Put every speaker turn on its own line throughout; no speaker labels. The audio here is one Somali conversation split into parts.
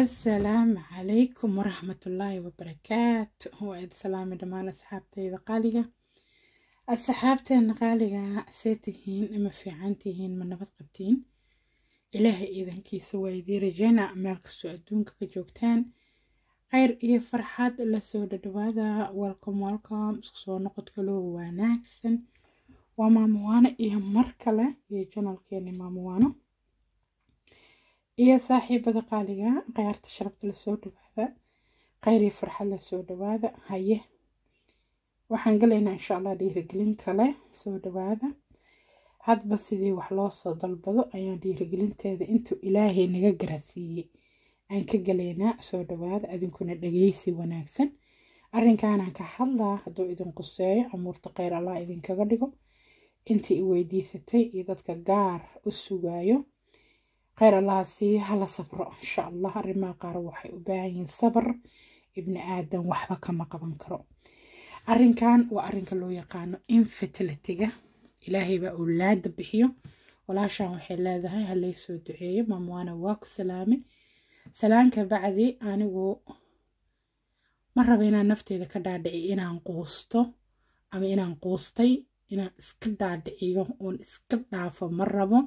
asalaamu calaykum waraxmatullaahi wabarakaatu waad salaami dhammaan asxaabtayda qaaliga asxaabteena qaaliga see tihiin ma fiican tihiin ma nabad qabtiin ilaahay iidankiisa waa idii rajana meel kastoo adduunka ka joogtaan kheyr iyo farxad lasoo dhadhawaada welcom welcom isku noqod kaloo wanaagsan waa maamowaano iyo mar kale iyo janalkeeni maamowaano iyo saaxiibada qaaliga khayaarta sharabta lasoo dhawaada khayriyo farxad lasoo dhawaada haye waxaan galaynaa insha allah dhiirigelin kale soo dhawaada hadba sidii wax loosoo dalbado ayaan dhiirigelinteeda intuu ilaahay naga garasiiyey aan ka galaynaa soo dhawaada adinkuna dhegeysi wanaagsan arrinkaanaan ka hadlaa hadduu idin quseeyo amuurta kheyr allah idinkaga dhigo intii i weydiisatay iyo dadka gaar u sugaayo kheyr allaha sii hala sabro insha allah arrimaha qaar waxay u baahan yihiin sabr ibni aadan waxba kama qaban karo arrinkan waa arrinka loo yaqaano infertilitiga ilaahay baa owlaada bixiyo walaashaan waxay leedahay halaysoo duceeyo maamwaana waa ku salaame salaanka bacdi anigu ma raba inaan nafteeda ka dhaadhici inaan quusto ama inaan quustay inaan iska dhaadhiciyo oon iska dhaafo ma rabo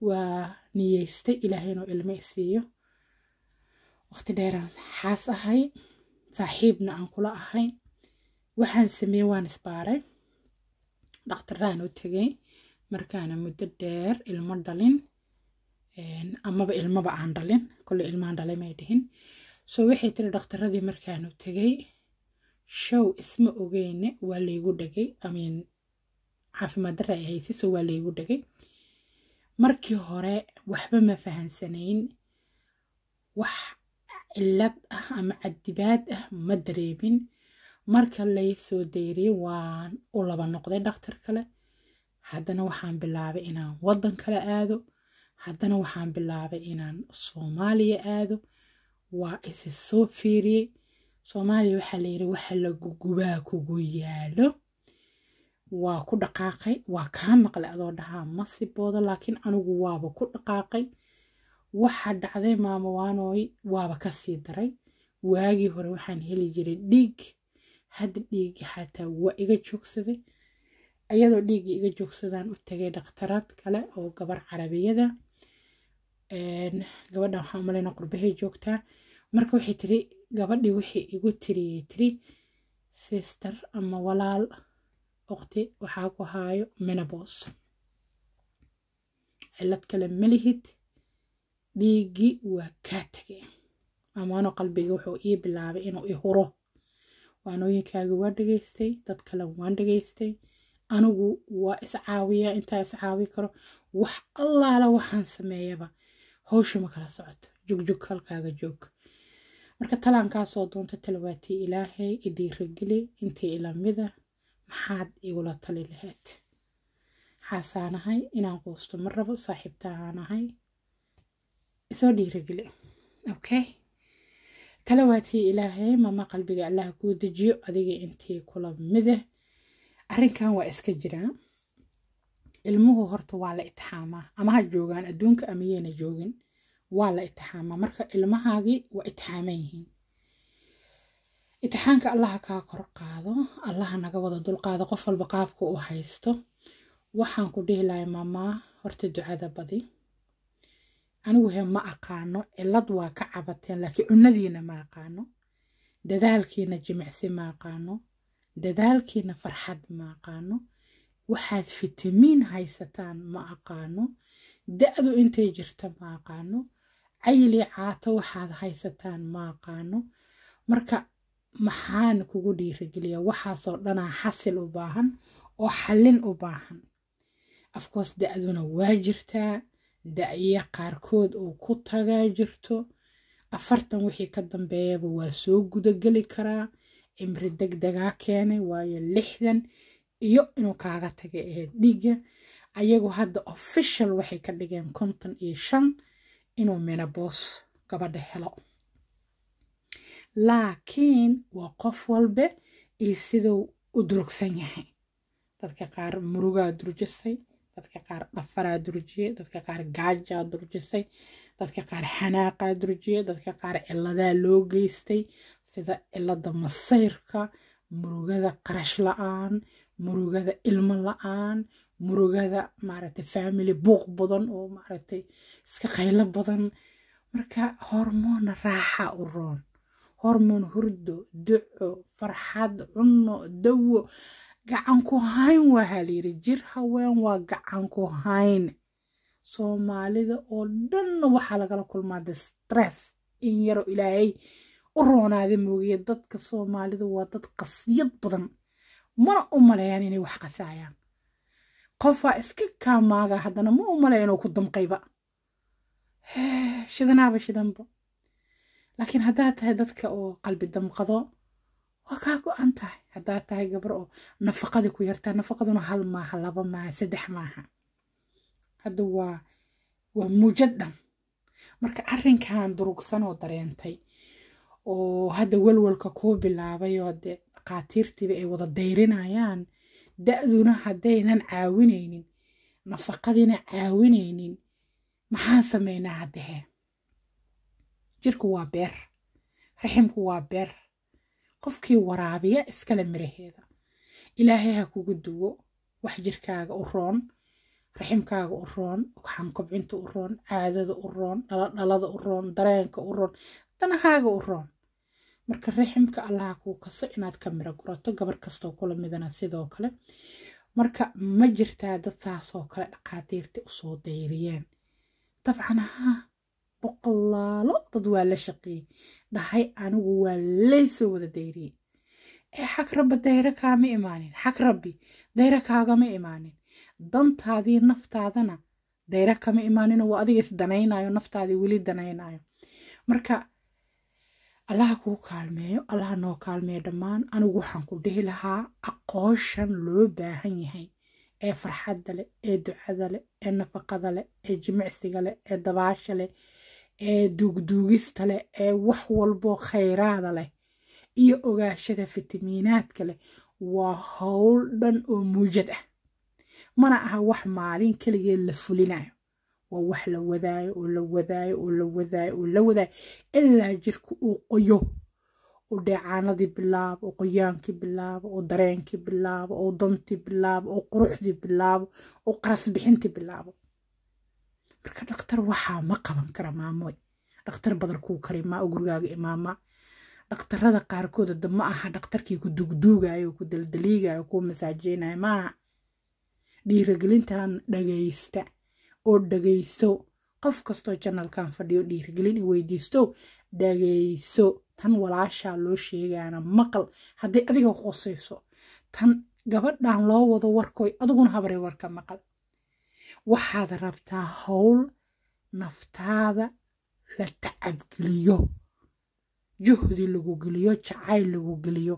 waa niyeystay ilaahay inuu ilmo isiiyo waqti dheeraan xaas ahay saaxiibna aan kula ahay waxaan sameeyey waan isbaaray dhaktaraan u tegay markaana muddo dheer ilmo dhalin amaba ilmaba aan dhalin kole ilmaan dhalay may dhihin so waxay tiri dhaktaradii markaanu tegay show isma ogeyne waa laygu dhegay amin caafimaad darra ay haysiso waa laygu dhegay markii hore waxba ma fahansanayn wax cillad ah ama cadibaad ah ma dareemin marka lay soo dayriyey waan u laba noqday dhakhtar kale haddana waxaan bilaabay inaan waddan kale aado haddana waxaan bilaabay inaan soomaaliya aado waa isi soo fiiriyey soomaaliya waxaa layidhi waxa lagugubaa kugu yaalo waa ku dhaqaaqay waa kaa maqlay adoo dhahaa ma siboodo laakiin anigu waaba ku dhaqaaqay waxaa dhacday maamo waanooy waaba kasii daray waagii hore waxaan heli jiray dhiig hadda dhiigi xataa waa iga joogsaday iyadoo dhiigga iga joogsadaan u tagay dhakhtaraad kale oo gabar carabiyada gabadhan waxaa umaleyna qurbahay joogtaa marka waxay tiri gabadhii waxay igu tiriyey tiri sister ama walaal waqti waxaa ku haayo menabos cilad kale malihid dhiiggii waa kaa tegay amaano qalbiga wuxuu ii bilaabay inuu ihuro waanooyinkaagi waa dhegaystay dad kale waan dhegaystay anigu waa iscaawiyaa intaa iscaawi karo wax allaala waxaan sameeyaba hawsha ma kala socoto jugjug halkaaga joog marka talaankaasoo doonta talawaatii ilaahay idhiirageli intii ilamida ah, maxaad igula tali lahayd xaasaanahay inaan quusto ma rabo saaxiibtaanahay isoo dhiirageli okay waatii ilaahay mama qalbiga allah kuu dejiyo adiga intii kula mide eh. arrinkan waa iska jiraa ilmuhu horta waa la itixaamaa ama ha joogaan adduunka ama yeena joogin waa la itixaamaa marka ilmahaagii waa itixaaman yihiin itixaanka allaha kaa kor qaado allaha naga wada dulqaado qof walba qaabka u haysto waxaan ku dhihi lahay maamaa horta ducada badi anigu he ma aqaano cilad waa ka cabateen laakiin cunadiina ma aqaano dadaalkiina jimicsi ma aqaano dadaalkiina farxad ma aqaano waxaad fitamiin haysataan ma aqaano da-du intay jirta ma aqaano cayli caato waxaad haysataan ma aqaano marka maxaan kugu dhiirigeliya waxaasoo dhanaa xasil u baahan oo xallin u baahan afkoos da-duna waa jirtaa da-iya qaarkood uu ku tagaa jirto afartan wixii ka dambeeyaba waa soo gudageli karaa cimri deg degaa keenay waayo lixdan iyo inuu kaaga tagay ahayd dhiiga ayagu hadda official waxay ka dhigeen konton iyo shan inuu minaboos gabadha helo laakiin waa qof walbe iyo siduu u durugsan yahay dadka qaar murugaa durjisay dadka qaar dhafaraa durjiyay dadka qaar gaajaa durjisay dadka qaar xanaaqaa durjiyay dadka qaar ciladaa loo geystay sida cilada masayrka murugada qarash la-aan murugada ilmo la-aan murugada maaragtay faamily buuq badan oo maaragtay iska qaylo badan marka hormoona raaxa u roon hormoon hurdo duco farxad cuno dawo gacan ku hayn waahaa layiri jir haween waa gacan ku hayn soomaalida oo dhanna waxaa lagala kulmaada stress in yaro ilaahay u roonaada moogiya dadka soomaalida waa dad qasiyad badan mana u maleeyaan inay wax qasaayaan qofaa iska kaamaaga haddana ma u maleya inuu ku damqayba shidanaaba shidanba laakiin haddaad tahay dadka oo qalbi damqado waa kaa go-an tahay haddaad tahay gabar oo nafaqadii ku yartaa nafaqaduna hal maaha laba maaha saddex maaha hadda waa waa muujad dhan marka arrinkan durugsan oo dareentay oo hadda walwalka kuu bilaabay oo de dhakaatiirtiiba ay wada dayrinayaan da-duna haddaynan caawinaynin nafaqadiina caawinaynin maxaan sameynaa haddahee jirku waa beer raximku waa beer qofkii waraabiya iskale miraheeda ilaahay ha kugu duwo wax jirkaaga u roon raximkaaga u roon xankobcinta u roon caadada u roon dhaladhalada u roon dareenka u roon danahaaga u roon marka raximka allaha kuu kaso inaad ka miro gurato gabar kastoo kula midana sidoo kale marka ma jirtaa dad saasoo kale dhaqaatiirta usoo dayriyeen dabcan haa oo dad waa la shaqeeyey dhahay anigu waa laysoo wada dayriyey ee eh, xag rabba dayro kaama imaanin xag rabbi dayro kaagama imaanin dantaadii naftaadana dayro kama imaanin waa adiga is danaynayo naftaadii weli danaynayo marka allaha kuu kaalmeeyo allaha noo kaalmeeyo dhammaan anigu waxaan ku dhihi lahaa aqooshan loo baahan yahay ee farxadda leh ee ducada leh ee nafaqada leh ee jimicsiga leh ee dabaasha leh ee duugduugista leh ee wax walboo khayraada leh iyo ogaashada fitamiinaadka leh waa howl dhan oo muujad ah mana aha wax maalin keligeed la fulinayo waa wax la wadaayo oo la wadaayo oo la wadaayo oo la wadaayo ilaa jirka uu qoyo oo dheecaanadii bilaabo oo qoyaankii bilaabo oo dareenkii bilaabo oo dantii bilaabo oo quruxdii bilaabo oo qarasbixintii bilaabo marka dhakhtar waxaa ma qaban kara maamoy dhakhtar badan kuu kale oo gurigaaga imaama dhakhtarada qaarkood ada ma aha dhakhtarkii ku dugduugayo ku daldaliigayo ku masaajeynayo maaha dhiirigelintan dhagaysta oo dhagayso qof kastoo janalkan fadhiyo dhiirigelin i weydiisto dhagayso tan walaashaa loo sheegaana maqal hadday adiga qoseyso tan gabadhaan loo wado warkoy adiguna habarey warka maqal waxaad rabtaa howl naftaada la tacabgeliyo juhdi lagu geliyo jacayl lagu geliyo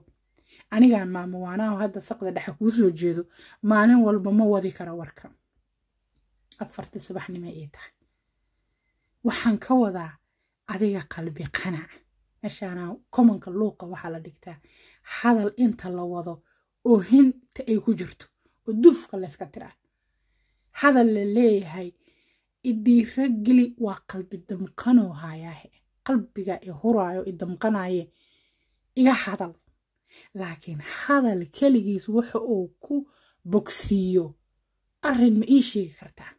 anigaan maamo waanaho hadda saqda dhexe kuu soo jeedo maalin walba ma wadi kara warka afartii subaxnimo ay tahay waxaan ka wadaa adiga qalbi qanac meeshaana komanka luuqa waxaa la dhigtaa hadal inta la wado oo hinta ay ku jirto oo duufka layska tiraa hadal la leeyahay idhiira geli waa qalbi damqanoo haayaahe qalbiga i huraayo i damqanaye iga hadal laakiin hadal keligiis waxa uu ku bogsiiyo arin ma ii sheegi kartaa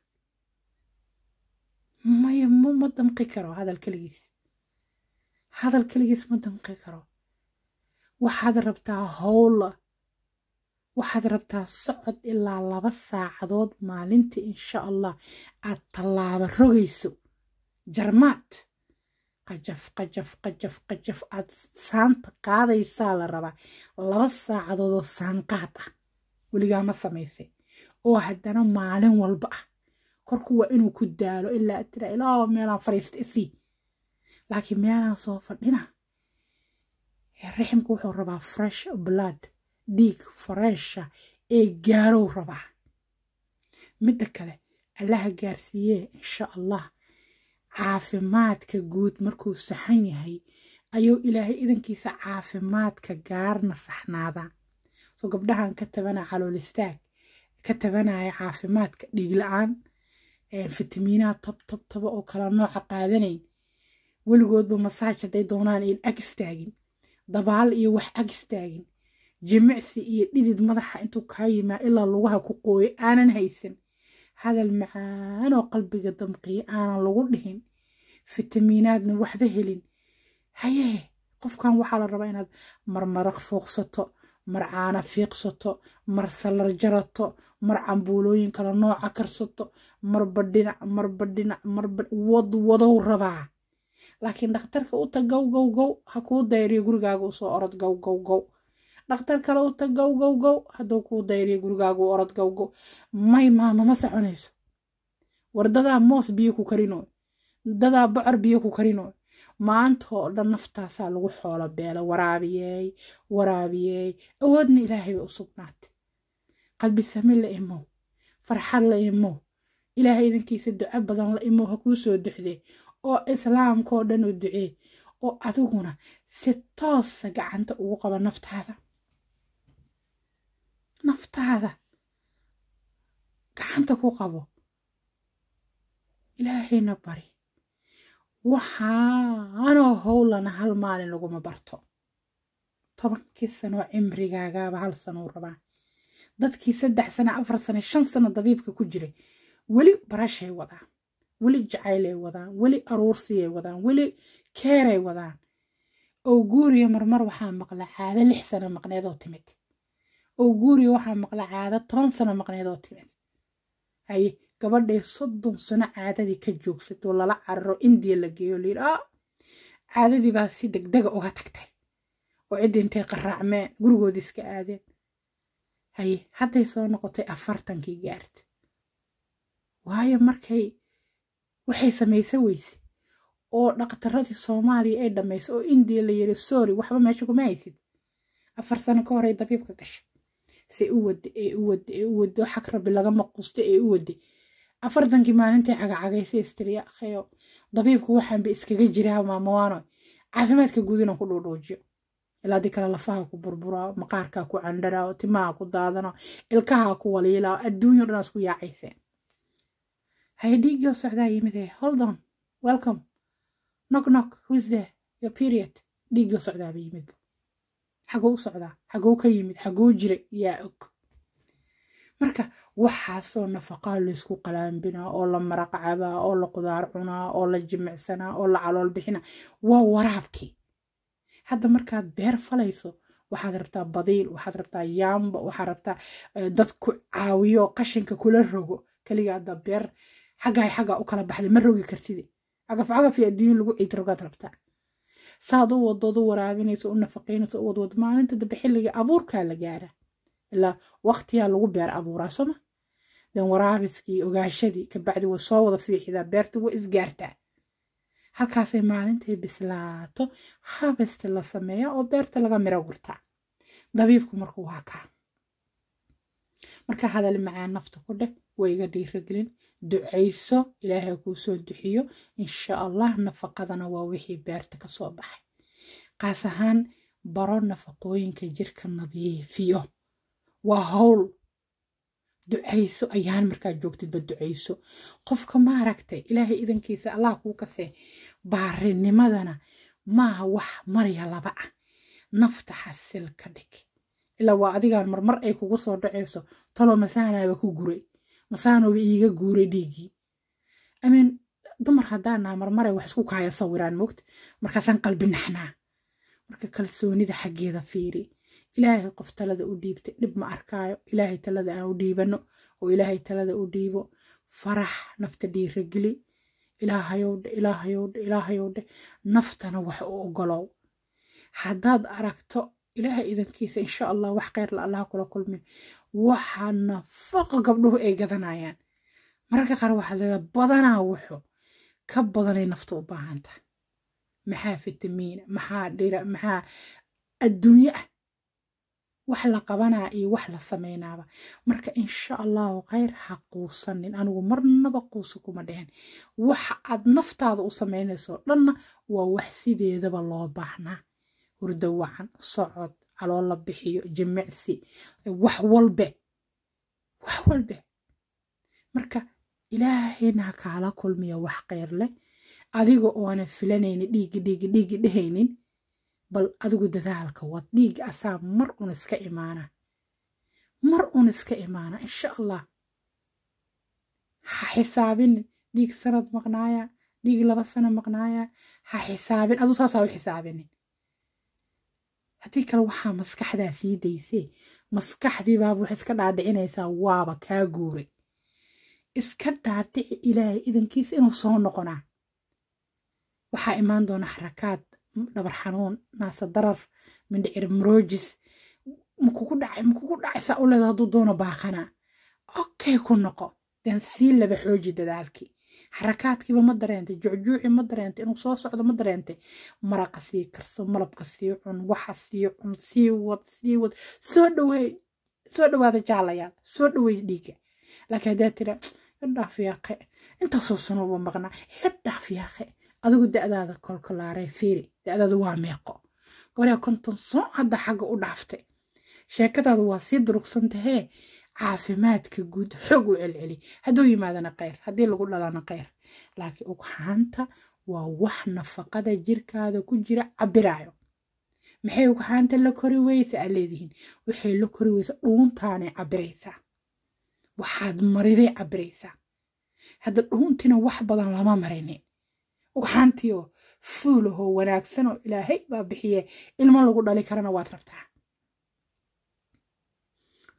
maya ma damqi karo hadal keligiis hadal keligiis ma damqi karo waxaad rabtaa howla waxaad rabtaa socod ilaa laba saacadood maalintii insha allah aad tallaaba rogayso jarmaad qajaf qajaf qajaf qajaf aad saanta qaadaysaa la rabaa laba saacadood oo saanqaad ah weligaama samaysay oo haddana maalin walba ah korku waa inuu ku daalo ilaa tira ilaa meelaan fariista isii laakiin meelaan soo fadhina riximku wuxuu rabaa fresh blood dhiig fareesha ee gaarow rabaa midda kale allaha gaarsiiyee insha allah caafimaadka guud markuu saxan yahay ayuu ilaahay idankiisa caafimaadka gaarna saxnaadaa soo gabdhahan ka tabanaa caloolistaag ka tabanaya caafimaadka dhiig la-aan fitamiinaha tob tob oo kala nooca qaadanayn weligoodba masaaj hadday doonaan in ag istaagin dabaal iyo wax ag istaagin jimicsi iyo dhidid madaxa intuu kaa yimaa ilaa lugaha ku qooyo aanan haysan hadal macaanoo qalbiga damqiya aanan lagu dhihin fitamiinaadna waxba helin hayee qofkan waxaa la rabaa inaad mar maraq fuuqsato mar caana fiiqsato mar salar jarato mar cambuulooyin kala nooca karsato marba dhinac marba dhinac marba wad wadow rabaa laakiin dhakhtarka u tag gow gow gow ha kuu dayriyo gurigaaga usoo orod gow gow gow dhakhtar kale u tag gow gow gow hadduu kuu dayriya gurigaagu orod gow gow may maama ma soconayso war dadaa moos biyo ku karinooy dadaa bocor biyo ku karinooy maanta oo dhan naftaasaa lagu xoolo beela waraabiyeey waraabiyeey awoodna ilaahay bay u sugnaatay qalbi sami la imow farxad la imow ilaahay idankiisa duco badan la imow ha kuu soo duxde oo islaamka oo dhan u ducee oo adiguna si toosa gacanta ugu qaba naftaada naftaada gacanta ku qabo ilaahayna bari waxaanoo howlana hal maalin laguma barto tobankii sanoo cimrigaagaaba hal sanoo rabaa dadkii saddex sano afar sano shan sano dabiibka ku jiray weli barashay wadaan weli jacaylay wadaan weli aruursiyay wadaan weli keeray wadaan oo guuriyo marmar waxaa maqla caado lix sano maqneedoo timid oo guuriga waxaa maqla caadad toban sano maqneed oo timid ay gabadhay soddon sano caadadii ka joogsato lala cararo indiya la geeyo la layidhi a ah, caadadii baa si degdega ah uga tagtay oo ciddii intay qaraacmeen gurigoodii iska aadeen haye hadday soo noqotay afartankii gaarta waayo markay waxay samaysa weyse oo dhaqtaradii soomaaliya ay dhammayso oo indiya la yiri sorry waxba meesha kuma haysid afar sano ka horay dabiibka gashay se u wade ee u wade ee u wade waxa rabi laga maquusto ee u wade afartankii maalintii cagacagaysay istriya khayo dabiibku waxaanba iskaga jiraa maamawaano caafimaadka guud inaan ku dhuudhuujiyo ilaa di kale lafaha ku burburao maqaarkaa ku candharao timaha ku daadano ilkahaa ku waliilao adduunyo dhan isku yaacayseen hay socdaa yimidee holdon welcome nok nok who's there your period dhiiggio socdaaba yimidba xagoo u socdaa xagoo ka yimid xagoo jira yaa og marka waxaasoo nafaqaa laysku qalaambinaa oo la maraq cabaa oo la qudaar cunaa oo la jimicsanaa oo la calool bixinaa waa waraabkii hadda markaad beer falayso waxaad rabtaa badiil waxaad rabtaa yaamba waxaad rabtaa eh, dad ku caawiyo qashinka kula rogo keliga hadda beer xaggahay xaggaa u kala baxday ma rogi kartide cagaf cagaf iyo lagu ciid rabtaa saad u wadood u waraabinayso u nafaqeynayso u wadwad maalinta dambe xilliga abuurkaa la gaara ilaa waqtiyaa lagu beer abuuraa sooma den waraabiskii ogaashadii kabacdi way soo wada fiixidaa beerta way isgaartaa halkaasay maalintay bislaato habesti la sameeyaa oo beerta laga miro gurtaa dabiibku markuu waa kaa marka hadal macaa nafta ku dheh way iga dhiiragelin ducayso ilaahay kuu soo duxiyo insha allah nafaqadana waa wixii beerta kasoo baxay qaas ahaan baro nafaqooyinka jirka nadiifiyo waa howl ducayso ayaan markaa joogtidba ducayso qofka maaragtay ilaahay idankiisa allah kuu kasee baarinimadana maaha wax marya laba ah nafta xasil ka dhig ilaa waa adigaan marmar ay kugu soo dhacayso taloo masaanaaba ku guray masaanooba iiga guuray dhiigii amin dumar haddaanaa marmaray wax isku kaaya sawiraan moogta markaasaan qalbi naxnaa marka kalsoonida xaggeeda fiiri ilaahay qof talada u dhiibta dhib ma arkaayo ilaahay talada aan u dhiibano oo ilaahay talada u dhiibo farax nafta dhiirageli ilaahayowdhe ilaahayowdhe ilaahayowdhe naftana wax u ogolow haddaad aragto ilaaha idankiisa insha allah wax kheyr la allaha kula kulmi waxaa nafaqo gabdhuhu ay gadanayaan mararka qaar waxaad leedaa badanaa wuxuu ka badanay nafta u baahan tahay maxaa fitamiina maxaa dhira maxaa adduunyo ah wax la qabanaa iyo wax la sameynaaba marka insha allahu khayr ha quusanin anigu marnaba quusa kuma dhehen waxa aad naftaada u samaynayso dhanna waa wax sideedaba loo baahnaa hurdo wacan socod caloo la bixiyo jimicsi wax walbe wax walbe marka ilaahayna kaala kulmiya wax kheyr leh adiga oona filanayni dhiigi dhiigi dhiigi dhahaynin bal adigu dadaalka wad dhiiga asaa mar un iska imaana mar un iska imaana insha allah ha xisaabinin dhiig sanad maqnaaya dhiig laba sana maqnaaya ha xisaabin adu saasaa u xisaabinin haddii kale waxaa maskaxdaa sii daysee maskaxdii baaba wax iska dhaadhicinaysaa waaba kaa guuray iska dhaadhici ilaahay idankiisa inuu soo noqonaa waxaa imaan doona xarakaad dhabar xanuun naasa darar mindhicir maroojis makugu dhacay makugu dhacaysaa u leeda hadduu doono baaqanaa okay ku noqo dan sii laba xooji dadaalkii xarakaadkiiba ma dareentay jucjuuci ma dareentay inuu soo socdo ma dareentay maraqa sii karso malabka sii cun waxa sii cun sii wad sii wad soo dhawey soo dhowaada jaalayaal soo dhowey dhiiga laakiin haddaa tira xidhaaf yaaqe intaasoo sanooba maqnaa xidhaaf yaaqe adigu da-daada kolkolaaree fiiri da-daada waa meeqo gabaryaa konton soo hadda xagga u dhaaftay sheekadaadu waa sii durugsan tahee caafimaadka guud xog u celceli hadduu yimaadana kheyr haddii lagu dhalana kheyr laakiin ugxaanta waa wax nafaqada jirkaada ku jira cabiraayo maxay ugxaanta la kori weysa aa leedihiin waxay la kori weysa dhuuntaanay cabiraysaa waxaad mariday cabiraysaa hadda dhuuntina wax badan lama marini ugxaantiioo fuulahoo wanaagsan oo ilaahay baa bixiye ilmo lagu dhali karana waad rabtaa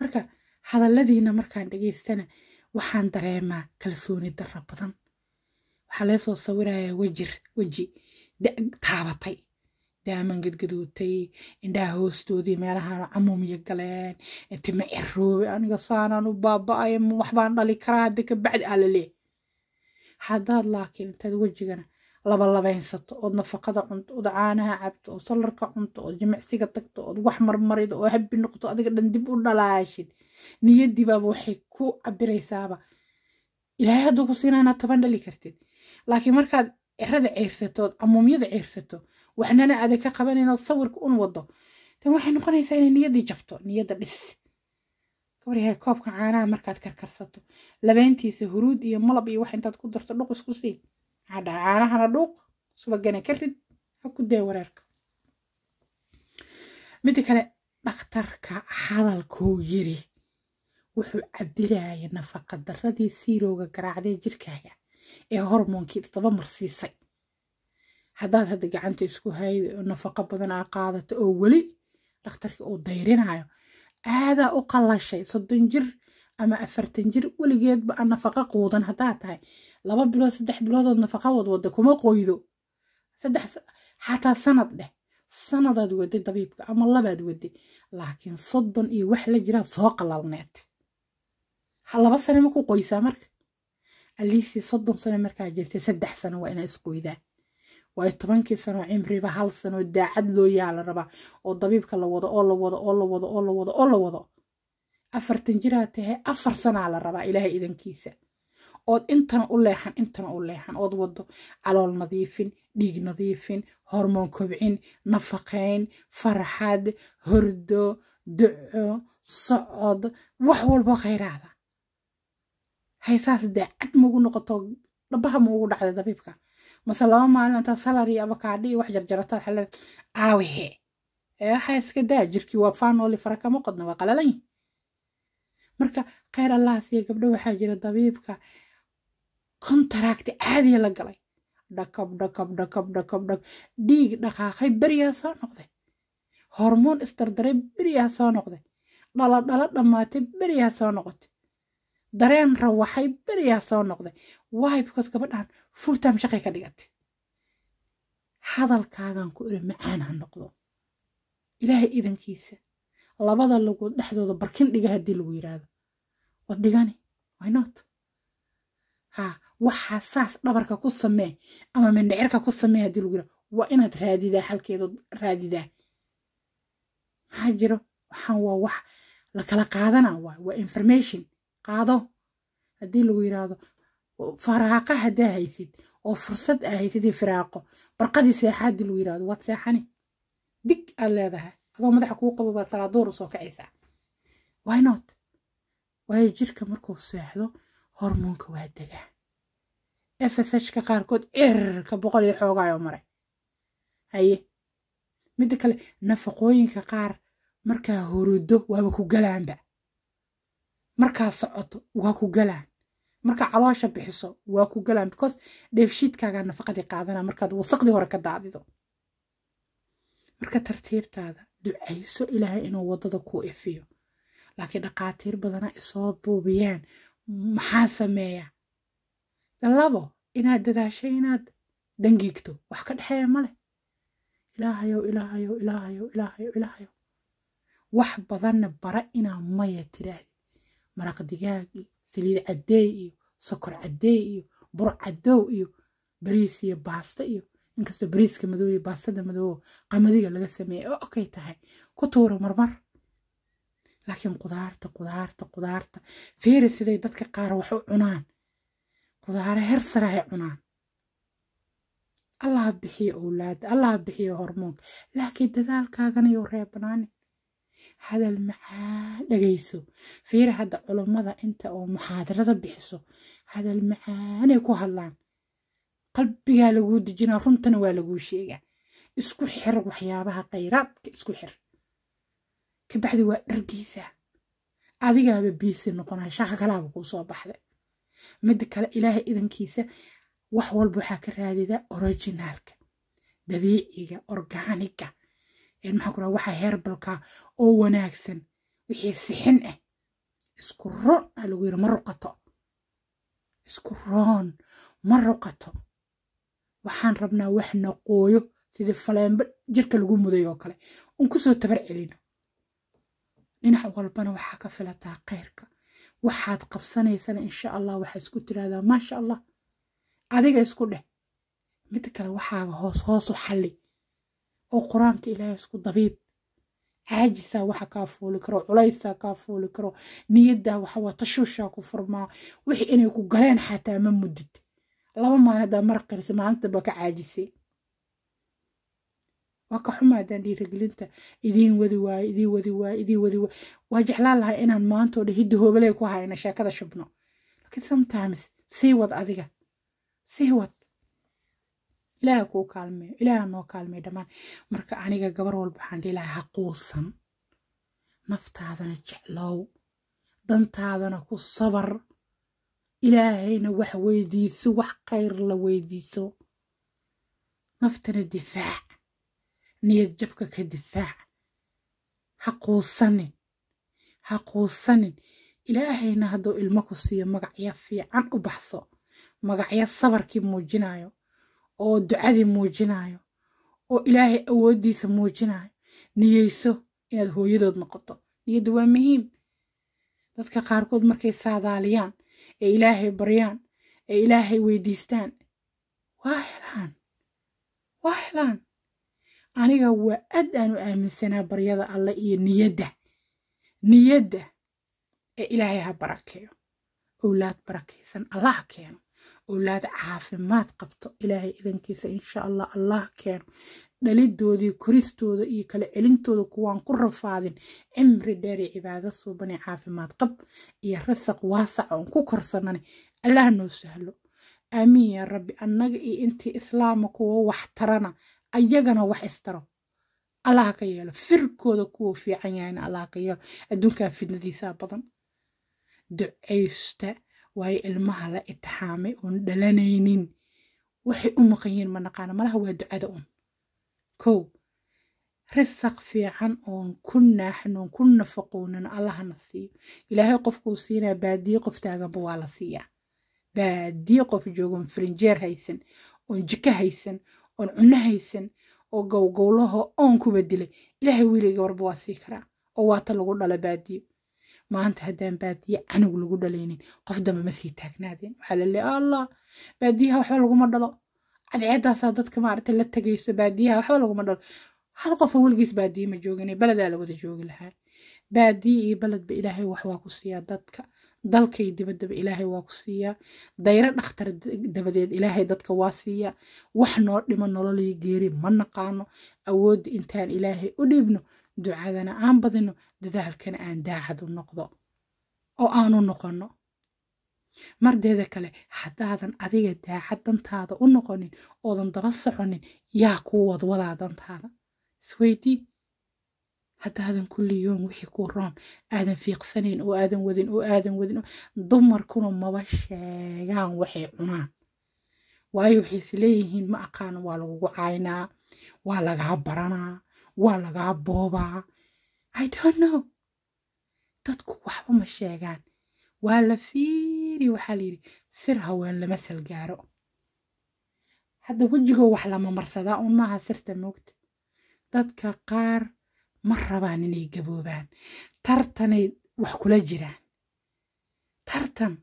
marka hadalladiina markaan dhegaystana waxaan dareemaa kalsooni dara badan waxaa laga soo sawirayaa wejir weji taabatay daaman gadgaduutay indhaha hoostoodii meelahaan camuumya galeen intima ciroobe aniga saanaan u baaba'aya waxbaan dhali karaa hadda kabacdi aa lalee haddaad laakiin intaad wejigana labalabeynsat ood nafaqada cunto ood caanaha cabto ood salarka cunto ood jimicsiga tagto ood wax marmarido oo habi noqto adiga dhan dib u dhalaashid niyadiibaaba waxay ku cabiraysaaba ilaahay hadduu ku siina inaad taban dhali kartid laakiin markaad cirada ciirsato ood amuumyada ciirsato waxnana aadan ka qabanayn ood sawirka un wado tan waxay noqonaysaa inay niyaddii jabto niyadda dhis gabaryahay koobka caanaha markaad karkarsato labeyntiisa huruud iyo malab iyo wax intaad ku darto dhuqis ku sii hadha caanahana dhuuq subagana ka rid ha ku dee wareerka midda kale dhakhtarka hadalkuu yiri wuxuu cabiraya nafaqa daradii siirowga garaacdee jirkaaga ee hormoonkii todoba mar siisay haddaad hadda gacanta isku hayda oo nafaqa badan aa qaadato oo weli dhakhtarkii uu dayrinayo aadaa u qalashay soddon jir ama afartan jir weligeedba aan nafaqa quudan haddaad tahay laba bilood saddex biloodood nafaqa wada kuma qoydo xataa sanad dheh sanadaad waday dabiibka ama labaad waday laakiin soddon iyo wax la jiraad soo qalalneed laba sane ma ku qoysaa marka aliisii soddon sano markaa jirtay saddex sano waa inaa isqoydaa waayo tobankii sanoo cimriba hal sanoo daacad loo yaa la rabaa oo dabiibka la wado oo la wado oo la wado oo la wado oo la wado afartan jiraa tahay afar sanaa la rabaa ilaahay idankiisa ood intana u leexan intana u leexan ood wado calool nadiifin dhiig nadiifin hormoon kobcin nafaqayn farxad hordo duco socod wax walbo khayraada haysaas daacad maugu noqoto dhabaha maugu dhacda dabiibka mase laba maalin intaad salary abakaadhi iyo wax jarjarataad xalada aawixe ee waxaa iska daa jirkii waa faanooli fara kama qodna waa qalalanyi marka khayr allaha gabdho waxaa jira dabiibka contaracti caadiya la galay dhakab dhakab dhakab dhakab dhak dhiig dhaqaaqay beriyaa soo noqday hormoon isdardaray beriyaa soo noqday dhaladhala dhammaatay beriyaa soo noqotay dareen rawaxay beriyaa soo noqday waay bikoos gabadhan furtaam shaqay ka dhigatay hadalkaagaan ku iri macaan ha noqdo ilaahay idankiisa labada lagu dhexdooda barkin dhiga haddii lagu yidhaahdo wad dhigani wynoot ha waxaa saas dhabarka ku samee ama mindhicirka ku samee haddii lagu yira waa inaad raadidaa halkeedood raadidaa maxaa jiro waxaan waa wax lakala qaadana waay waa information qaado haddii lagu yiraahdo faraaqa haddaa haysid oo fursad aa haysidii firaaqo barqadii seexa seexaaddii lagu yirahdo waad seexani dig aad leedahay adoo madaxa kuu qabo baad salaaduur u soo kacaysaa why not waayo jirka markuu seexdo hormoonka waa degaa efeshka qaarkood erarka boqol iyo xoogaayo maray haye midda kale nafaqooyinka qaar markaa horodo waaba ku galaanba markaa socoto waa ku galaan markaa caloosha bixiso waa ku galaan because dheefshiidkaagaa nafaqadii qaadanaa markaad wasaqdii hore ka daadido marka tartiibtaada ducayso ilaahay inuu waddada ku ifiyo laakiin dhaqaatiir badanaa isoo buubiyaan maxaa sameeya tan labo inaad dadaasho inaad dhangiigto wax ka dhexeeya ma leh ilaahayow ilaahayow ilaahayow ilaahayow ilaahayow wax badanna bara inaa maya tiraahdi maraq digaag iyo saliid cadeey iyo sokor cadeey iyo bur caddow iyo bariis iyo baasta iyo inkastoo bariiska madow iyo baastada madoobo qamadiga laga sameeya oo oh, okay tahay ku tuuro marmar laakiin qudaarta qudaarta qudaarta feeri siday dadka qaar wax u cunaan qudaare her sarahay cunaan allah bixiyo owlaada allah bixiyo hormoonka laakiin dadaalkaagana dadaalkaaganayou reebanaanin hadal macaan dhegayso fiiri hadda culummada inta oo muxaadarada bixiso hadal macaanay ku hadlaan qalbigaa laguu dejinaa runtana waa laguu sheegaa isku xir waxyaabaha khayraadka isku xir kabacdi waa dhargiisa adigaaba biisi noqona shaqa kalaaba kuu soo baxday midda kale ilaahay idankiisa wax walba waxaa ka raadida originaalka dabiiciga organiga maxaa kuraa waxaa herbalka oo wanaagsan wixii sixin ah isku roon a lagu yiri ma ruqato isku roon ma ruqato waxaan rabnaa wax naqooyo sidii faleembo jirka lagu muday oo kale un kusoo tabar celino dhinac walbana waxaa ka filataa khayrka waxaad qabsanaysana insha allah waxaa isku tiraahdaa maasha allah adiga isku dheh mid kale waxaaga hoos hoosu xalli oo qur-aanka ilaahay isku dabiib caajisaa waxa kaa fuuli karo culaysaa kaa fuuli karo niyaddaa waxawaa tashuushaa ku furmaa wixii inay ku galeen xataa ma mudid laba maalin haddaa mar karisa maalintaba ka caajisay waa ka xuma haddaan dhiirigelinta idiin wadi waayo idiin wadi waayo idiin wadi waayo waa jeclaan lahaa inaan maantoo dhan hidda hoobaley ku hayna sheekada shubno laakiin sometimes sii wad adiga sii wad ilaaha kuu kaalmeeyo ilaaha noo kaalmeeyo dhammaan marka aniga gabar walba waxaan dhihi haquusan naftaadana jeclow dantaadana ku sabar ilaahayna wax weydiiso wax khayr la weydiiso naftana difaac niyad jabka ka difaac ha quusanin ha quusanin ilaahayna hadduu ilmo ku siiyo magacyo fiican u baxso magacyo sabarkii muujinaayo oo ducadii muujinaayo oo ilaahay awooddiisa muujinayo niyeyso inaad hooyadood noqoto niyaddu waa muhiim dadka qaarkood markay saadaaliyaan ee ilaahay baryaan ee ilaahay weydiistaan waa helaan waa helaan aniga waa aad aan u aaminsanaa baryada alle iyo niyadda niyadda ee ilaahay ha barakeeyo owlaad barakaysan allah keeno owlaad caafimaad qabto ilaahay idankiisa insha allah allah keeno dhalidoodii koristooda iyo kala celintooda kuwaan ku rafaadin cimri dheeri cibaado suubane caafimaad qab iyo rasaq waasac oon ku korsanane allah noo sahlo aamiin ya rabbi annaga iyo intii islaama kuwa wax tarana ayagana wax istaro allah ka yeelo firkooda kuwa fiican yahayna allah ka yeelo adduunkan fidnadiisaa badan ducaysta waayo ilmaha la itixaamay oon dhalanaynin waxay u maqan yihiin manaqaana malaha waa ducada un kow risaq fiican oon ku naaxin oon ku nafaqoonin allahna siiyo ilaahay qofkuu siinaya baadiye qof taaganba waa la siiyaa baadiye qof joogon frinjeer haysan oon jiko haysan oon cunno haysan oo gowgowlaho oon kuba dilay ilaahay weliga warba waa sii karaa oo waata lagu dhalo baadiyo maanta haddaan baadiye canug lagu dhalaynin qof dambe ma sii taagnaadeen waxaa laleeya allah baadiyaha waxba laguma dhalo cadceedaasaa dadka maaragtay la tagayso baadiyaha waxba laguma dhalo hal qofa weligiis baadiye ma joogane beledaa la wada joogi lahaa baadiye iyo beledba ilaahay waxwaa ku siiyaa dadka dalkay dibadaba ilaahay waa ku siiyaa dayro dhakhtar dabadeed ilaahay dadka waa siiya wax noo dhimo nololii geeri ma naqaano awoodda intaan ilaahay u dhiibno ducadana aan badino dadaalkana aan daacad u noqdo oo aanu noqonno mardeeda kale haddaadan adiga daacad dantaada u noqonin oodan daba soconin yaa kuu wadwadaa dantaada isweydii haddaadan kulli yoom wixii kuu roon aadan fiiqsanayn oo aadan wadin oo aadan wadin dumarkuna maba sheegaan waxay cunaan waayo waxay is leeyihiin ma aqaan waa lagugu caynaa waa lagaa baranaa waa lagaa boobaa i don't know dadku waxba ma sheegaan waa la fiiri waxaa layidhi sir haween lama salgaaro hadda wejigoo wax lama marsadaa un maaha sirta moogta dadka qaar ma rabaan inay gaboobaan tartanay wax kula jiraan tartan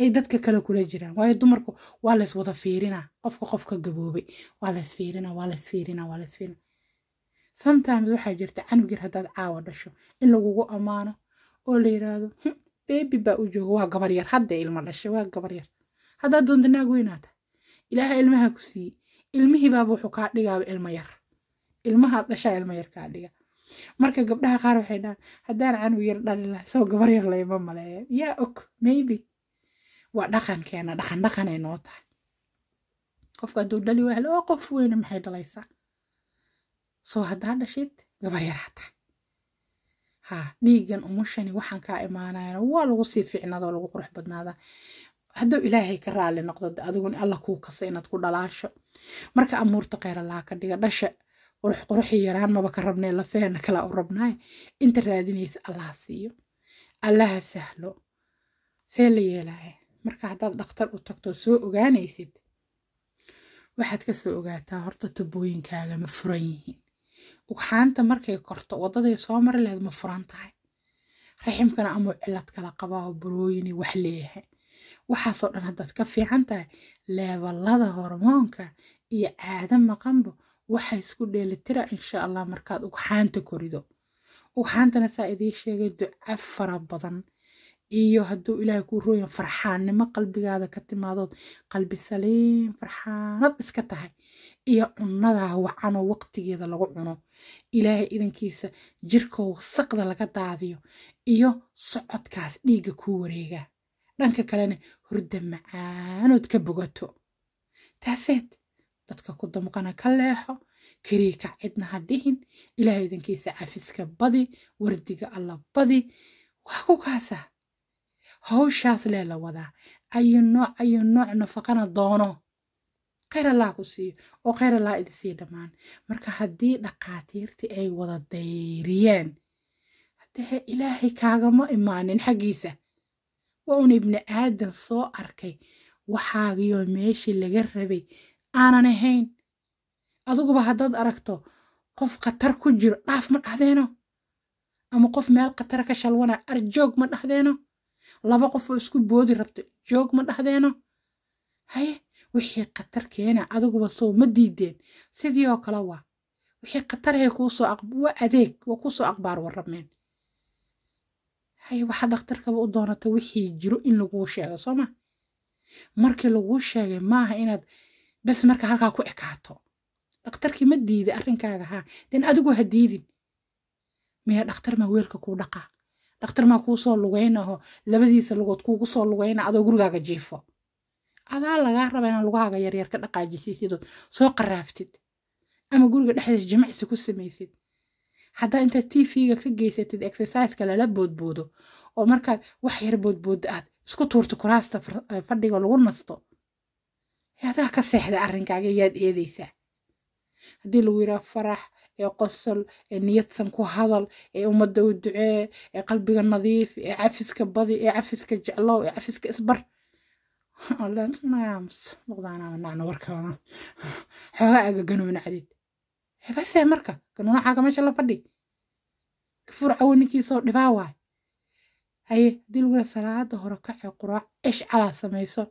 ay dadka kale kula jiraan waayo dumarku waa lays wada fiirina qofka qofka gaboobay waa lays fiirina waa lays fiirina waa lays fiirina sometimes waxaa jirta canug yar haddaad caawa dhasho in lagugu ammaano oo la yiraahdo hmm, beebi baa u joogo waa gabar yar hadda ilma dhashay waa gabar yar haddaad doonta naag weynaata ilaaha ilmaha ku siiyey ilmihii baaba wuxuu kaa dhigaaba ilmo yar ilmaha dhashaa ilma yarkaa dhiga marka gabdhaha qaar waxay dhahaan haddaan canug yar dhali laha soo gabar yar layma maleeyan yaa og maybe waa dhaqankeena dhaqan dhaqanay noo tahay qofka hadduu dhali waahel oo qof weyne maxay dhalaysaa soo haddaa dhashid gabar yaraa tahay ha dhiiggan umushani waxaan kaa imaanayana waa lagu sii fiicnaadoo lagu qurux badnaadaa hadduu ilaahay ka raali noqdo adiguna alla kuu kasa inaad ku dhalaasho marka amuurta kheyra laa ka dhiga dhasha qurux quruxi yaraan maba ka rabna lafeena kala u rabnaay inta raadinaysa allaha siiyo allaha sahlo see la yeelaaye marka haddaad dhakhtar u tagto soo ogaanaysid waxaad kasoo ogaataa horta tubooyinkaaga ma furan yihiin ugxaanta markay korto wadaday soo mari laheed ma furan tahay raximkana amuu cilad kala qabaa burooyini wax leeyahay waxaasoo dhan haddaad ka fiican tahay leebalada hormoonka iyo caada maqanbo waxay isku dheelitira insha allah markaad ugxaanta korido ugxaantana saa idii sheegay duca fara badan iyo hadduu ilaahay ku rooya farxaannimo qalbigaada ka timaadood qalbi saliim farxaanad iska tahay iyo cunnadaa wacano waqtigeeda lagu cuno ilaahay idankiisa jirkoo wasaqda laga daadiyo iyo socodkaas dhiigga ku wareega dhanka kalena hurda macaanood ka bogato taaseed dadka ku damqana ka leexo kariika cidna ha dhihin ilaahay idankiisa cafiska badi wardiga alla badi waa ku kaasa hawshaas lee la wadaa ayu nooc ayu nooc nafaqana doono khayr allaha ku siiyo oo khayr allaha idin sii dhammaan marka haddii dhaqaatiirtii ay wada dayriyeen haddee ilaahay kaagama imaanin xaggiisa waa un ibni aadan soo arkay waxaagiyo meeshii laga rabay aanan ahayn adiguba haddaad aragto qof khatar ku jiro dhaaf ma dhahdeeno ama qof meel khatara ka shalwana arjoog ma dhahdeeno laba qof oo isku boodi rabto joog ma dhahdeeno haye wixii khatar keena adiguba soo ma diideen sidii oo kale waa wixii khatarhay kuusoo waa adeeg waa kuusoo aqbaar warrameen haye waxa dhakhtarkaba u doonata wixii jiro in laguu sheego soo ma markii laguu sheegay maaha inaad bas marka halkaa ku ekaato dhaktarkii ma diida arrinkaaga haa den adigoo ha diidin miya dhakhtar maa weelka kuu dhaqaa dhakhtar maa kuu soo lugaynaho labadiisa lugood kuugu soo lugayna adoo gurigaaga jiifo adaa lagaa raba inaa lugahaaga yaryar ka dhaqaajisiisidoo soo qaraaftid ama guriga dhexdiis jimicsi ku samaysid haddaa intaad tvga ka geysatid exerciseka lala boodboodo oo markaad wax yar boodbooda aad isku tuurto kuraasta fadhiga lagu nasto yaadaha ka seexda arrinkaaga yaad eedeysaa haddii lagu yidhaha farax ee qosol ee niyadsan ku hadal ee ummadda u ducee ee qalbiga nadiif ee cafiska badi ee cafiska jeclow ee cafiska isbar xoogaa aga ganuuna cadid base marka ganuunacaaga meesha la fadhi kafuur cawo ninkiisoo dhibaa waay haye haddii lagu yidhaha salaada hore kacee quraac ish calaa samayso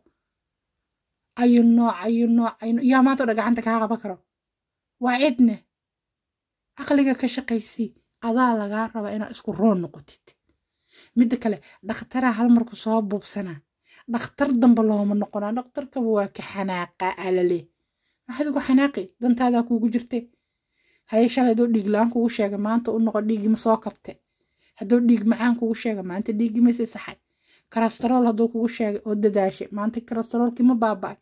ayu nooc ayu nooc ayuno yaa maanto dhagacanta kaa qaban karo waa cidne aqliga ka shaqaysi adaa lagaa raba inaad isku roon noqotid midda kale dhakhtaraa hal marku soo bubsana dhakhtar dambe looma noqonaa dhakhtarkaba waa ka xanaaqa alale maxaad ugu xanaaqi dantaadaa kuugu jirta haye shalay hadoo kugu sheega maanta u noqo dhiigima soo kabte haddoo dhiig macaan kugu sheega maanta dhiigima si saxay kolestarool hadduu kugu sheegay oo dadaashay maanta kolestaroolkii ma baaba'ay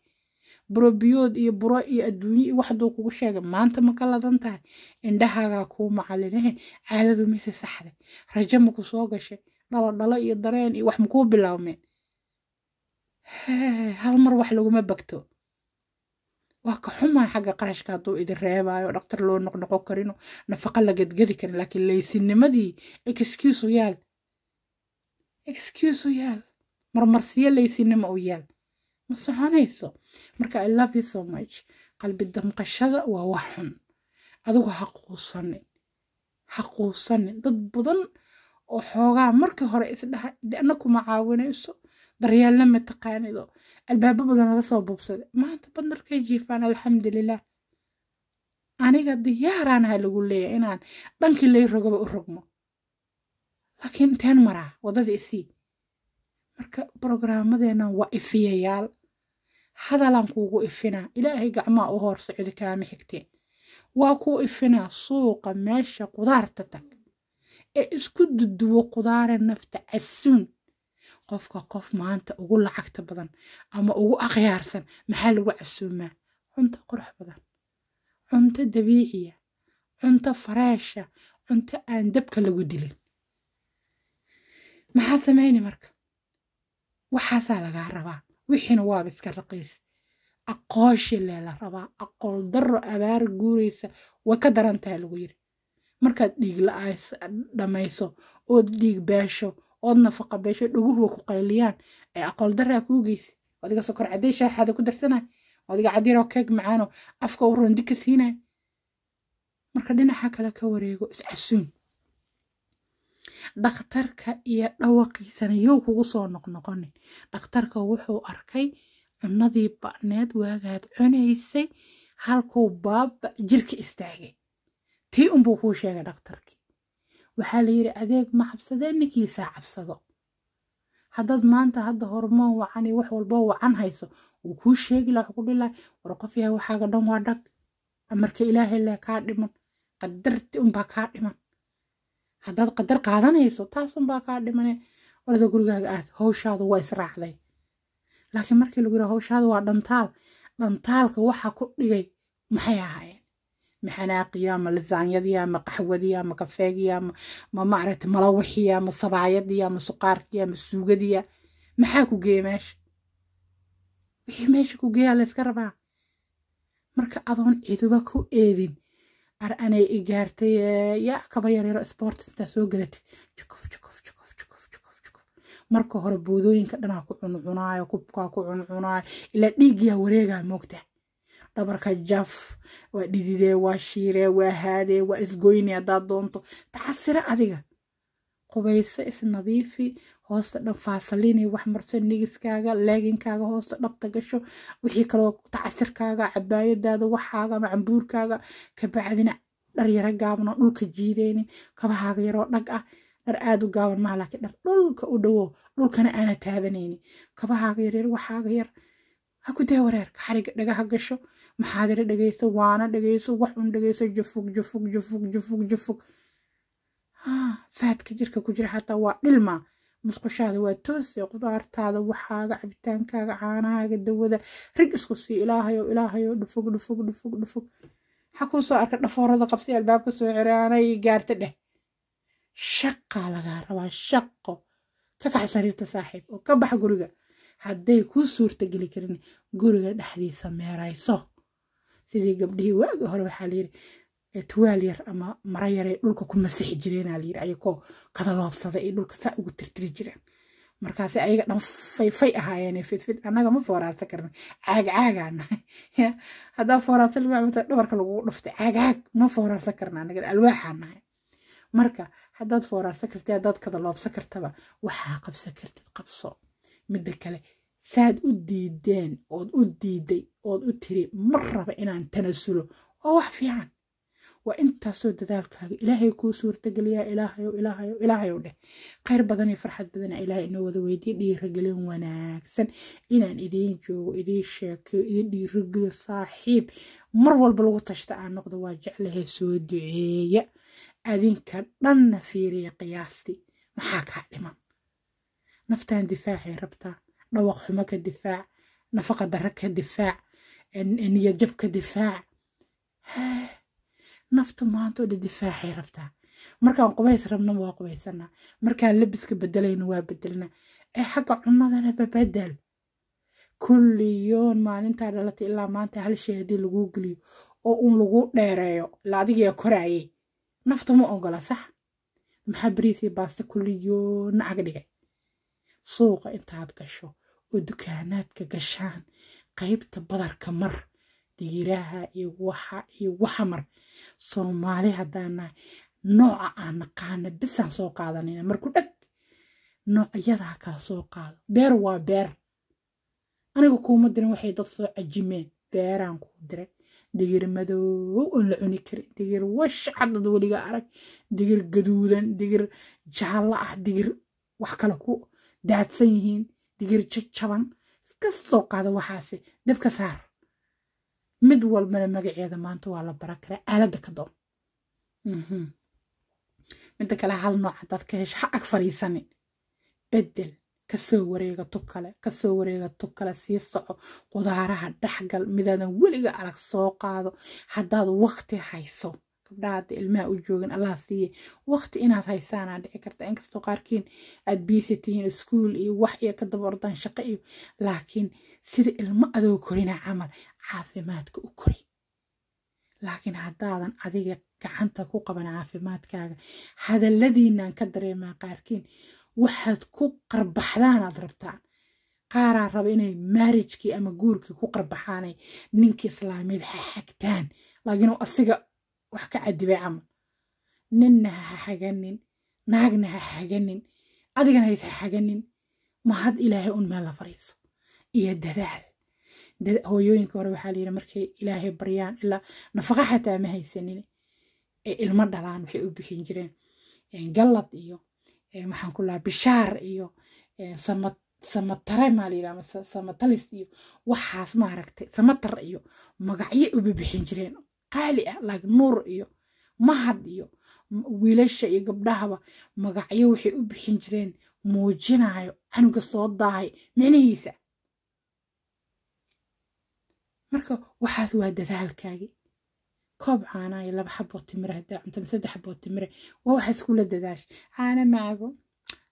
burobiyood iyo buro iyo adduunye iyo waxduu kugu sheegay maanta ma ladan tahay indhahaagaa kuu macalinahe caadadu mise saxday rajo maku soo gashay dhaladhalo iyo dareen iyo wax makuu bilaawmeen hal mar wax laguma bagto waa ka xumaa xagga qarashka hadduu idin reebaayo dhaktar loo noqnoqon karino nafaqa la gadgadi karin laakiin laysinnimadii excuse u yaal excuse u yaal marmarsiyo laysinnimo u yaal ma soconayso marka i love you so much qalbi damqashada waa wax xun adigu ha quusanin ha quusanin dad badan oo xoogaa markii hore isdhaha dana kuma caawinayso daryeelna mataqaanido albaabo badan laga soo bubsaday maanta bandarkay jiifaan alxamdulilah aniga diyaaraanaha lagu leeyahy inaan dhankii lay rogaba u rogmo laakiin teen maraa wadada isii marka brograamadeena waa ifiyayaal hadalaan kuugu ifinaa ilaahay gacmaa u hoor kaama xigtee waa kuu ifinaa suuqa meesha qudaarta tag ee isku duduwo qudaare nafta casuun qofka qof maanta ugu lacagta badan ama ugu akhyaarsan maxaa lagu casuumaa cunto qurux badan cunto dabiiciya ah. cunto fareesha cunto aan dabka lagu dilin maxaa samayni marka waxaasaa lagaa rabaa wixiina waaba iska raqiis aqooshilee la rabaa aqool darro abaar guuraysa way ka darantaha lagu yiri markaad dhiig la dhamayso ood dhiig beesho ood nafaqa beesho dhaguhuwa ku qayliyaan ee aqool daraa kuu geysi adiga sokor cadday shaaxaada ku darsanay adiga cadiroo keeg macaano afka u rondi ka siinay marka dhinaca kale ka wareego iscasuun dhakhtarka iyo dhawaqiisana yow kugu soo noqnoqonin dhakhtarka wuxuu arkay cunadii ba'need waagaad cunaysay halkuu baaba jirka istaagay tii unbuu kuu sheegay dhakhtarkii waxaa la yidhi adeeg ma cabsadee ninkiisaa cabsado haddaad maanta hadda hormoon wacani wax walbo wacan hayso wuu kuu sheegi la wuxuu ku dhihi lahay war qof yahay waxaaga dhan waa dhag amarka ilaahay leh kaa dhiman qadarti unbaa kaa dhiman haddaad qadar qaadanayso taasun baa kaa dhimane warda gurigaaga aad howshaadu waa israacday laakiin markii lagu yidhaa howshaadu waa dhantaal dhantaalka waxaa ku dhigay maxay ahaayeen maxanaaqiya ma lisaanyadiya ma qaxwadiya ma kafeegiya ma maaragtay malawixiya ma sabaayadiya ma suqaarkiya ma suugadiya maxaa ku geeya meesha wixii meesha ku geeyaa layska rabaa marka adoon ciduba ku eedin ar anay i gaartay yaa kaba yaryaro isboort intaa soo gadatay jukof jukof jukof jukof jukof jukof marka hore buudooyinka dhanaa ku cuncunaayo kubkaa ku cuncunaayo ilaa dhiigyaa wareegaa moogta dhabarka jaf waa dhididee waa shiiree waa haadee waa isgoyne haddaad doonto tacasire adiga qubayso isnadiifi hoosta dhan faasaliini wax marto nigiskaaga leeginkaaga hoosta dhabta gasho wixii kaloo tacasirkaaga cabaayadaada waxaaga ama cambuurkaaga ka bacdina dhar yaro gaaban oo dhulka jiideyni kabahaaga yaroo dhag ah dhar aad u gaaban maa laakiin dhar dhulka u dhowo dhulkana aana taabanayni kabahaaga yaryar waxaaga yar ha ku daa wareerka xariga dhagaha gasho maxaadiro dhegayso waana dhegayso wax un dhegayso jufug jufug jufug jufug jufug faadka jirka ku jira xataa waa dhilmaa musqushaada waa toosee qudaartaada waxaaga cabitaankaaga caanahaaga dawada rig isku sii ilaahayo ilaahayo dhufug dhufug dhufug dhufug waxaa kuu soo arka dhafoorada qabsi albaabka soo ciraanay gaarta dheh shaqaa lagaa rabaa shaqo ka kax sariirta saaxiib oo ka bax guriga hadday kuu suurta geli karin guriga dhexdiisa meerayso sidii gabdhihii waagi hore waxaa layidhi tuwaal yar ama mara yaray dhulka ku masixi jireenaa layiri ayagoo kadaloobsada ay dhulka saa ugu tirtiri jireen markaas ayaga dhan fayfay ahaayeen fidfid annaga ma fooraasto karna caagcaagaa nahay haddaa fooraasto lagu camato dhabarka lagugu dhuftay caagcaag ma fooraasto karna annaga alwaaxaa marka haddaad fooraasto karti haddaad kadaloobso kartaba waxaa qabsa kartid qabso midda kale saad u diideen ood u diiday ood u tiri ma raba inaan tanasulo oo wax fiican waa intaasoo dadaalkaaga ilaahay kuu suurtageliya ilaahayo ilaahayo ilaahayo dheh khayr badan iyo farxad badan ilaahay inoo wada weydiye dhiirogelin wanaagsan inaan idiin joogo idiin sheekeyo idiin dhiirageliyo saaxiib mar walba lagu tashta aan noqdo waa jeclahay soo duceeya adinka dhanna fiiriya qiyaastii maxaa kaa dhiman naftan difaacay rabtaa dhawaq xumo ka difaac nafaqa darro ka difaac niyadjab ka difaac naftu maantoo dha difaaxay rabtaa markaan qubays rabna waa qubaysanaa markaan labiska bedelayna waa bedelnaa ee xagga cunadana babadal kulliyoon maalintaa dhalatay ilaa maanta hal shay haddii laguu geliyo oo uun laguu dheereeyo ila adigiyaa koraayay nafta ma ogola sax maxaa bariisii baasta kulliyoonna ag dhigay suuqa intaad gasho oo dukaanaadka gashaan qaybta badarka mar digiraha iyo waxa iyo waxamar soomaali haddaan nooca aan naqaana bisaan soo qaadanayna marku dheg noocyadaa kala soo qaado beer waa beer aniga kuuma dirin waxay dad soo cajimeen beeraan kuu diray digir madow oon la cuni karin digir washacad dad weliga arag digir gaduudan digir jaallo ah digir wax kale ku daadsan yihiin digir jajaban iska soo qaada waxaase dabka saar mid walbana magaceeda maanta waa la baran karaa aalada ka doon midda mhm. kale hal nooc hadaad ka hesho ha ag fariisanin bedel kasoo wareega tug kale kasoo wareega tug kale sii soco qudaaraha dhexgal midaadan weliga arag soo qaado haddaad waqti hayso gabdhaha hadda ilmaha u joogin allaha siiye waqti inaad haysaanaa dhici karta inkastoo qaarkiin aad biisi tihiin iskuul iyo wax iyo ka ordaan shaqo iyo laakiin sida ilmo adoo korina camal caafimaadka u kori laakiin haddaadan adiga gacanta ku qaban caafimaadkaaga hadalladiinaan ka dareemaa qaarkiin waxaad ku qarbaxdaanaad rabtaan qaaraa raba inay maarijkii ama guurkii ku qarbaxaanay ninkii islaamiyada ha laakiin asiga wax ka cadibay camal ninna ha haganin naagna ha haganin adigana hays ha haganin ma ilaahay un meel la fariiso iyo dadaal hooyooyinka hore waxaa layidhi markay ilaahay baryaan ilaa nafaqa xataa ma haysanin ee ilmo dhalaan waxay u bixin jireen e, gallad iyo e, maxaan ku lahaa bishaar iyo e, samatare maa layidhaha samatalis iyo waxaas maaragtay samatar iyo magacyo uba bixin jireen qaali ah like nuur iyo mahad iyo wiilasha iyo gabdhahaba magacyo waxay u bixin jireen muujinaayo canuga soo daahay micnihiisa marka waxaas waa dadaalkaagi koob caanaayo laba xaboo timira haddaa cunto ma saddex xaboo timire waa waxaas kula dadaasha caana ma cabo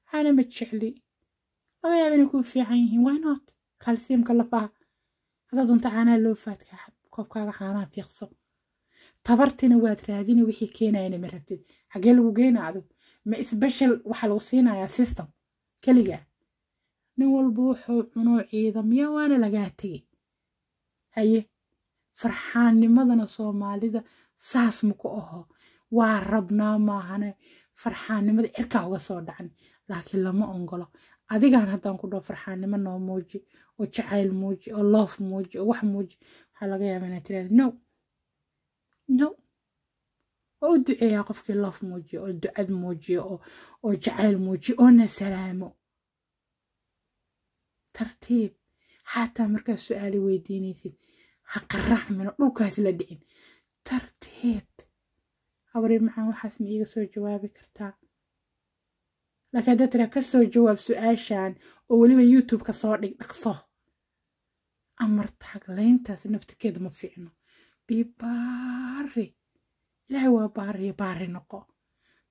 caana ma jecli laga yaaba inay ku fiican yihiin why not kalsiimka lafaha haddaad cunto caanaha loo faadkaa koobkaaga caanaha fiiqso tabartina waad raadin wixii keenayana ma rabtid xagee lagu geena adug ma sbeshal waxaa lagu siinayaa system keligaa nin walba wuxuu cunoo ciidamya waana lagaa tegay haye farxaanimadana soomaalida saas ma ku aho waa rabnaa maahane farxaannimada cirkaa uga soo dhacan laakiin lama ongolo adigaan haddaan ku dhaho farxaannimo noo muuji oo jacayl muuji oo loof muuji oo wax muuji waxaa laga yaaba inaad tiraada no no oo u duceeyaa qofkii loof muujiyo oo ducad muujiyo oo jacayl muujiyo oo na salaamo tartiib xataa markaad su-aali weydiinaysid ha qaraxmino dhulkaas la dhicin tartiib habarii macaan waxaas ma iiga soo jawaabi kartaa laakiin haddaad tiraa ka soo jawaab su-aashan oo weliba youtube ka soo dhig dhaqso amar taaglayntaas naftakeeda ma fiicno bibaari ilaahay waa baariya baari noqo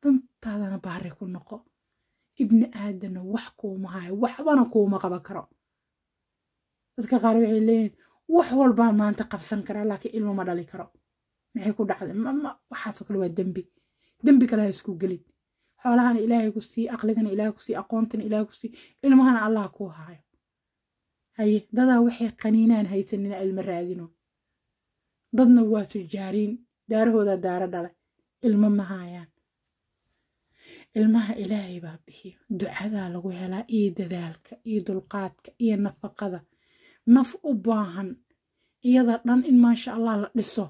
dantaadana baari ku noqo ibni aadanna wax kuuma hayo waxbana kuuma qaba karo dadka qaar waxay leeyihin wax walbaa maanta qabsan karaa laakiin ilmo ma dhali karo maxay ku dhacday waxaasoo kale waa dembi dembi kale ha isku gelin xoolahana ilaahay ku sii aqligana ilaahay ku sii aqoontana ilaahay ku sii ilmahana allah kuu haayo haye dadaa waxay qaniinaan haysanina ilma raadino dadna waa tujaariin daarahooda daaro dhale ilmo ma hayaan ilmaha ilaahay baa bixiyo ducadaa lagu helaa iyo dadaalka iyo dulqaadka iyo nafaqada naf u baahan iyada dhan in maasha allah la dhiso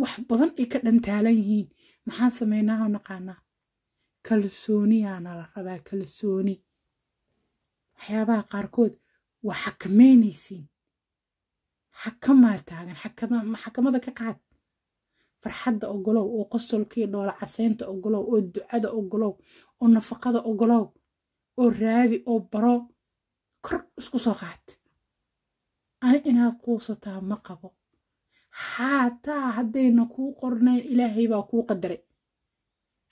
wax badan ay ka dhantaalan yihiin maxaan sameynaa naqaanaa kalsooniyaana la rabaa kalsooni waxyaabaha qaarkood waa xakameynaysiin xakamaa taagan maxakamada ka qaad farxadda ogolow oo qosolkii dhoola caseynta ogolow oo ducada ogolow oo nafaqada ogolow oo raadi oo baro kor isku soo qaad ani inaad quusataa ma qabo xataa haddayna kuu qornayn ilaahay baa kuu qadaray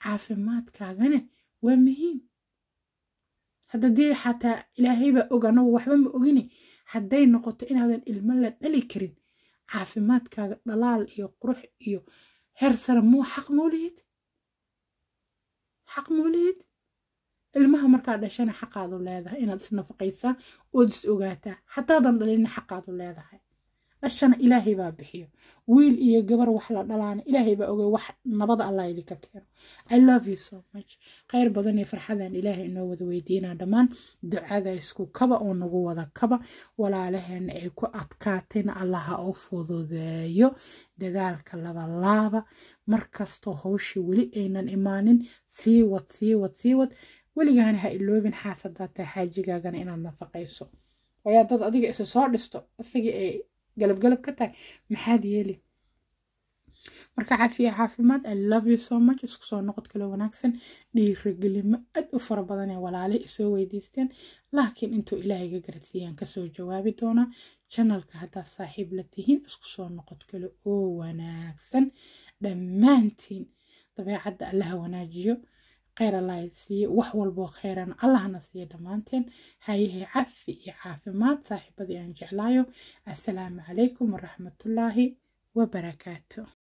caafimaadkaagana waa muhiim hadda dee xataa ilaahay baa og anagu waxba ma ogini hadday noqoto inaadan ilmo la dhali karin caafimaadkaaga dhalaal iyo qurux iyo heer sare muu xaq moolihid xaq moolihid ilmaha markaa dhashana xaqaadu leedahay inaad isnafaqaysaa ood is ogaataa xataadan dhalina xaqaadu leedahay dhashana ilaahay baa bixiyo wiil iyo gabar wax la dhalaana ilaahay baa ogey wax nabada allah idinka keeno i love you so much khayr badan iyo farxadan ilaahay inoo wada weydiinaa dhammaan ducada isku kaba oo nagu wada kaba walaalaheenna ay ku adkaatayna allaha u fududeeyo dadaalka labalaaba markastoo hawshii weli aynan imaanin sii wad sii wad sii wad weligaana ha iloobin xaasadaa xaajigaagana inaad nafaqayso ayaa dad adiga isa soo dhisto isagii ay galabgalab ka tahay maxaad yeeli marka caafiya caafimaad i love you so much isku soo noqod kale wanaagsan dhiiragelimo aad u fara badan ee walaale isoo weydiisteen laakiin intuu ilaahayga garadsiiyaan kasoo jawaabi doonaa janalka haddaad saaxiib la tihiin isku soo noqod kale oo wanaagsan dhammaantiin dabeecadda allaha wanaajiyo khayr allaha siiye wax walboo khayran allahna siiye dhammaanteen hayahay cafi iyo caafimaad saaxiibadii aan jeclaayo assalaamu calaykum waraxmatullaahi wabarakaatu